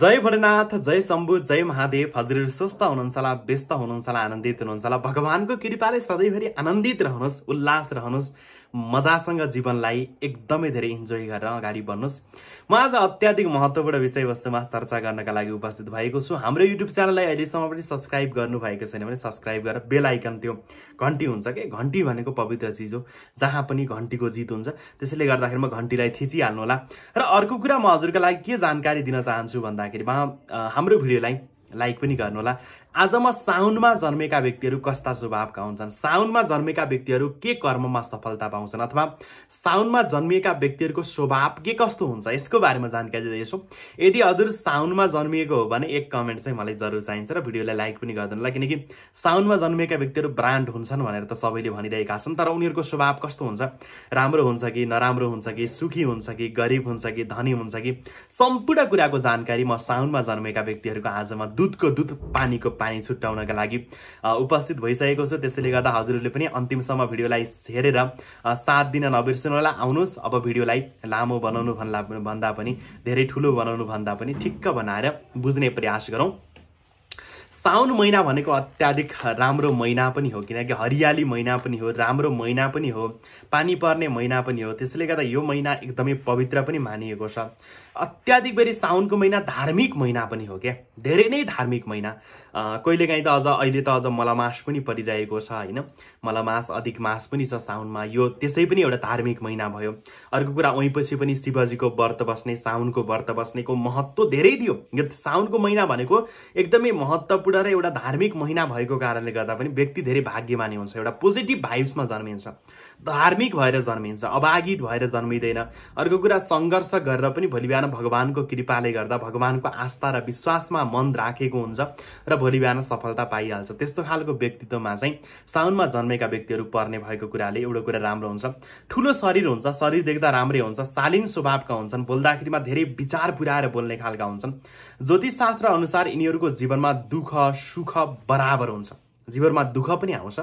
जय भोलेनाथ जय शम्भु जय महादेव हजुर स्वस्थ हुनुहुन्छ होला व्यस्त हुनुहुन्छ होला आनन्दित हुनुहुन्छ होला भगवान्को कृपाले सधैँभरि आनन्दित रहनुहोस् उल्लास रहनुहोस् मजासँग जीवनलाई एकदमै धेरै इन्जोय गरेर अगाडि बढ्नुहोस् म आज अत्याधिक महत्त्वपूर्ण विषयवस्तुमा चर्चा गर्नका लागि उपस्थित भएको छु हाम्रो युट्युब च्यानललाई अहिलेसम्म पनि सब्सक्राइब गर्नुभएको छैन भने सब्सक्राइब गरेर बेल आइकन त्यो घन्टी हुन्छ कि घन्टी भनेको पवित्र चिज हो जहाँ पनि घन्टीको जित हुन्छ त्यसैले गर्दाखेरि म घन्टीलाई होला र अर्को कुरा म हजुरको लागि के जानकारी दिन चाहन्छु भन्दाखेरि भन्दाखेरिमा हाम्रो भिडियोलाई लाइक पनि गर्नुहोला आज म साउनमा जन्मेका व्यक्तिहरू कस्ता स्वभावका हुन्छन् साउनमा जन्मेका व्यक्तिहरू के कर्ममा सफलता पाउँछन् अथवा साउनमा जन्मिएका व्यक्तिहरूको स्वभाव के कस्तो हुन्छ यसको बारेमा जानकारी दिँदैछु यदि हजुर साउनमा जन्मिएको हो भने एक कमेन्ट चाहिँ मलाई जरुर चाहिन्छ र भिडियोलाई लाइक पनि गरिदिनु होला किनकि साउनमा जन्मिएका व्यक्तिहरू ब्रान्ड हुन्छन् भनेर त सबैले भनिरहेका छन् तर उनीहरूको स्वभाव कस्तो हुन्छ राम्रो हुन्छ कि नराम्रो हुन्छ कि सुखी हुन्छ कि गरिब हुन्छ कि धनी हुन्छ कि सम्पूर्ण कुराको जानकारी म साउनमा जन्मेका व्यक्तिहरूको आज म दुधको दुध पानीको पानी छुट्याउनका लागि उपस्थित भइसकेको छु त्यसैले गर्दा हजुरहरूले पनि अन्तिमसम्म भिडियोलाई हेरेर साथ दिन नबिर्सिनु होला आउनुहोस् अब भिडियोलाई लामो बनाउनु भन्दा भन्दा पनि धेरै ठुलो बनाउनु भन्दा पनि ठिक्क बनाएर बुझ्ने प्रयास गरौँ साउन महिना भनेको अत्याधिक राम्रो महिना पनि हो किनकि हरियाली महिना पनि हो राम्रो महिना पनि हो पानी पर्ने महिना पनि हो त्यसले गर्दा यो महिना एकदमै पवित्र पनि मानिएको छ अत्याधिक बेरी साउनको महिना धार्मिक महिना पनि हो क्या धेरै नै धार्मिक महिना कहिलेकाहीँ त अझ अहिले त अझ मलामास पनि परिरहेको छ होइन मलामास अधिक मास पनि छ साउनमा यो त्यसै पनि एउटा धार्मिक महिना भयो अर्को कुरा ओइपछि पनि शिवजीको व्रत बस्ने साउनको व्रत बस्नेको महत्त्व धेरै थियो साउनको महिना भनेको एकदमै महत्त्व पूर्ण र एउटा धार्मिक महिना भएको कारणले गर्दा पनि व्यक्ति धेरै भाग्यमानी हुन्छ एउटा पोजिटिभ भाइब्समा जन्मिन्छ धार्मिक भएर जन्मिन्छ अभागित भएर जन्मिँदैन अर्को कुरा सङ्घर्ष गरेर पनि भोलि बिहान भगवान्को कृपाले गर्दा भगवान्को आस्था र विश्वासमा मन राखेको हुन्छ र भोलि बिहान सफलता पाइहाल्छ त्यस्तो खालको व्यक्तित्वमा चाहिँ साउनमा जन्मेका व्यक्तिहरू पर्ने भएको कुराले एउटा कुरा राम्रो हुन्छ ठुलो शरीर हुन्छ शरीर देख्दा राम्रै हुन्छ शालीन स्वभावका हुन्छन् बोल्दाखेरिमा धेरै विचार पुर्याएर बोल्ने खालका हुन्छन् ज्योतिष शास्त्र अनुसार यिनीहरूको जीवनमा दुःख सुख बराबर हुन्छ जीवनमा दुःख पनि आउँछ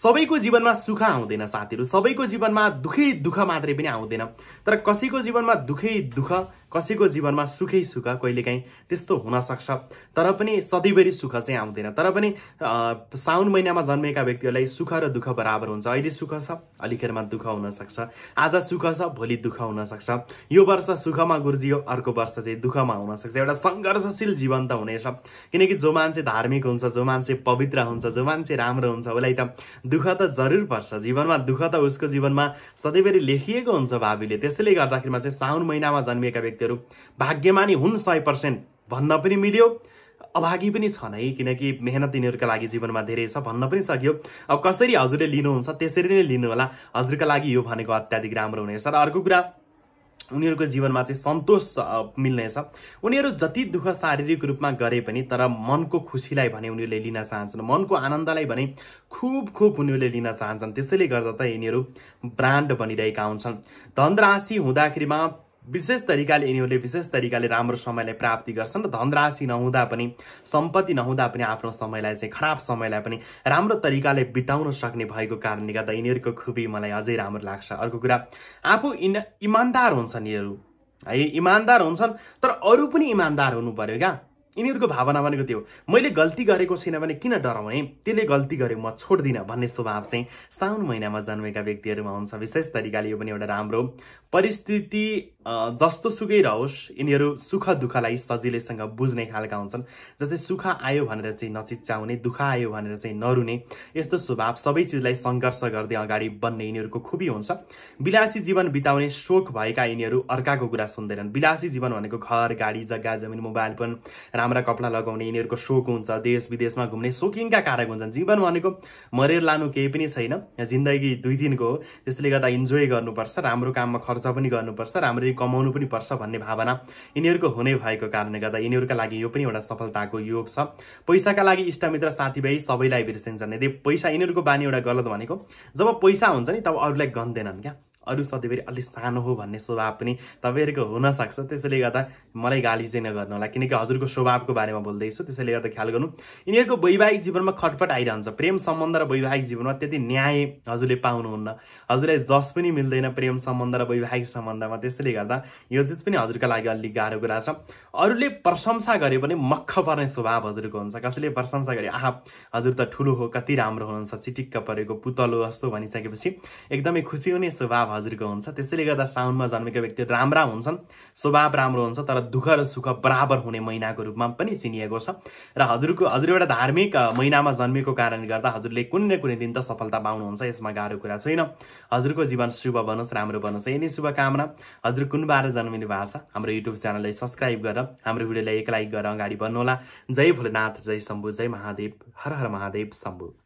सबैको जीवनमा सुख आउँदैन साथीहरू सबैको जीवनमा दुखै दुःख मात्रै पनि आउँदैन तर कसैको जीवनमा दुखै दुःख कसैको जीवनमा सुखै सुख कहिलेकाहीँ त्यस्तो हुनसक्छ तर पनि सधैँभरि सुख चाहिँ आउँदैन तर पनि साउन महिनामा जन्मेका व्यक्तिहरूलाई सुख र दुःख बराबर हुन्छ अहिले सुख छ अलिखेरमा दुःख हुनसक्छ आज सुख छ भोलि दुःख हुनसक्छ यो वर्ष सुखमा गुर्जियो अर्को वर्ष चाहिँ दुःखमा हुनसक्छ एउटा सङ्घर्षशील जीवन त हुनेछ किनकि जो मान्छे धार्मिक हुन्छ जो मान्छे पवित्र हुन्छ जो मान्छे राम्रो हुन्छ उसलाई त दुःख त जरुर पर्छ जीवनमा दुःख त उसको जीवनमा सधैँभरि लेखिएको हुन्छ भावीले त्यसैले गर्दाखेरिमा चाहिँ साउन महिनामा जन्मिएका व्यक्ति व्यक्तिहरू भाग्यमानी हुन् सय पर्सेन्ट भन्न पनि मिल्यो अभागी पनि छन् है किनकि मेहनत यिनीहरूका लागि जीवनमा धेरै छ भन्न पनि सक्यो अब कसरी हजुरले लिनुहुन्छ त्यसरी नै लिनु होला हजुरका लागि यो भनेको अत्याधिक राम्रो हुनेछ र अर्को कुरा उनीहरूको जीवनमा चाहिँ सन्तोष मिल्नेछ उनीहरू जति दुःख शारीरिक रूपमा गरे पनि तर मनको खुसीलाई भने उनीहरूले लिन चाहन्छन् मनको आनन्दलाई भने खुब खुब उनीहरूले लिन चाहन्छन् त्यसैले गर्दा त यिनीहरू ब्रान्ड बनिरहेका हुन्छन् धनराशि हुँदाखेरिमा विशेष तरिकाले यिनीहरूले विशेष तरिकाले राम्रो समयलाई प्राप्ति गर्छन् र धनराशि नहुँदा पनि सम्पत्ति नहुँदा पनि आफ्नो समयलाई चाहिँ खराब समयलाई पनि राम्रो तरिकाले बिताउन सक्ने भएको कारणले गर्दा यिनीहरूको खुबी मलाई अझै राम्रो लाग्छ अर्को कुरा आफू इन इमान्दार हुन्छन् यिनीहरू है इमान्दार हुन्छन् तर अरू पनि इमान्दार हुनु पर्यो क्या यिनीहरूको भावना भनेको त्यो मैले गल्ती गरेको छैन भने किन डराउने त्यसले गल्ती गरे म छोड्दिनँ भन्ने स्वभाव चाहिँ साउन महिनामा जन्मेका व्यक्तिहरूमा हुन्छ विशेष तरिकाले यो पनि एउटा राम्रो परिस्थिति जस्तो सुकै रहोस् यिनीहरू सुख दुःखलाई सजिलैसँग बुझ्ने खालका हुन्छन् जस्तै सुख आयो भनेर चाहिँ नचिच्याउने दुःख आयो भनेर चाहिँ नरुने यस्तो स्वभाव सबै चिजलाई सङ्घर्ष गर्दै अगाडि बन्ने यिनीहरूको खुबी हुन्छ विलासी जीवन बिताउने सोख भएका यिनीहरू अर्काको कुरा सुन्दैनन् विलासी जीवन भनेको घर गाडी जग्गा जमिन मोबाइल फोन राम्रा कपडा लगाउने यिनीहरूको सोख हुन्छ देश विदेशमा घुम्ने सोखिनका कारक हुन्छन् जीवन भनेको मरेर लानु केही पनि छैन जिन्दगी दुई दिनको हो त्यसले गर्दा इन्जोय गर्नुपर्छ राम्रो काममा खर्च पनि गर्नुपर्छ राम्ररी कमाउनु पनि पर्छ भन्ने भावना यिनीहरूको हुने भएको कारणले गर्दा यिनीहरूका लागि यो पनि एउटा सफलताको योग छ पैसाका लागि इष्टमित्र साथीभाइ सबैलाई बिर्सिन्छन् यदि पैसा यिनीहरूको बानी एउटा गलत भनेको जब पैसा हुन्छ नि तब अरूलाई गन्दैनन् क्या अरू सधैँभरि अलिक सानो हो भन्ने स्वभाव पनि तपाईँहरूको हुनसक्छ त्यसैले गर्दा मलाई गाली चाहिँ नगर्नु होला किनकि हजुरको स्वभावको बारेमा बोल्दैछु त्यसैले गर्दा ख्याल गर्नु यिनीहरूको वैवाहिक जीवनमा खटपट आइरहन्छ प्रेम सम्बन्ध र वैवाहिक जीवनमा त्यति न्याय हजुरले पाउनुहुन्न हजुरलाई जस पनि मिल्दैन प्रेम सम्बन्ध र वैवाहिक सम्बन्धमा त्यसैले गर्दा यो चिज पनि हजुरको लागि अलिक गाह्रो कुरा छ अरूले प्रशंसा गरे भने मख पर्ने स्वभाव हजुरको हुन्छ कसैले प्रशंसा गरे आहा हजुर त ठुलो हो कति राम्रो हुनुहुन्छ चिटिक्क परेको पुतलो जस्तो भनिसकेपछि एकदमै खुसी हुने स्वभाव हजुरको हुन्छ त्यसैले गर्दा साउनमा जन्मेका व्यक्ति राम्रा हुन्छन् स्वभाव राम्रो हुन्छ तर दुःख र सुख बराबर हुने महिनाको रूपमा पनि चिनिएको छ र हजुरको हजुर एउटा धार्मिक महिनामा जन्मेको कारणले गर्दा हजुरले कुनै न कुनै दिन त सफलता पाउनुहुन्छ यसमा गाह्रो कुरा छैन हजुरको जीवन शुभ बनोस् राम्रो बनोस् यही नै शुभकामना हजुर कुन बार जन्मिनु भएको छ हाम्रो युट्युब च्यानललाई सब्सक्राइब गरेर हाम्रो भिडियोलाई एक लाइक गरेर अगाडि बढ्नुहोला जय भोलेनाथ जय शम्भु जय महादेव हर हर महादेव शम्भु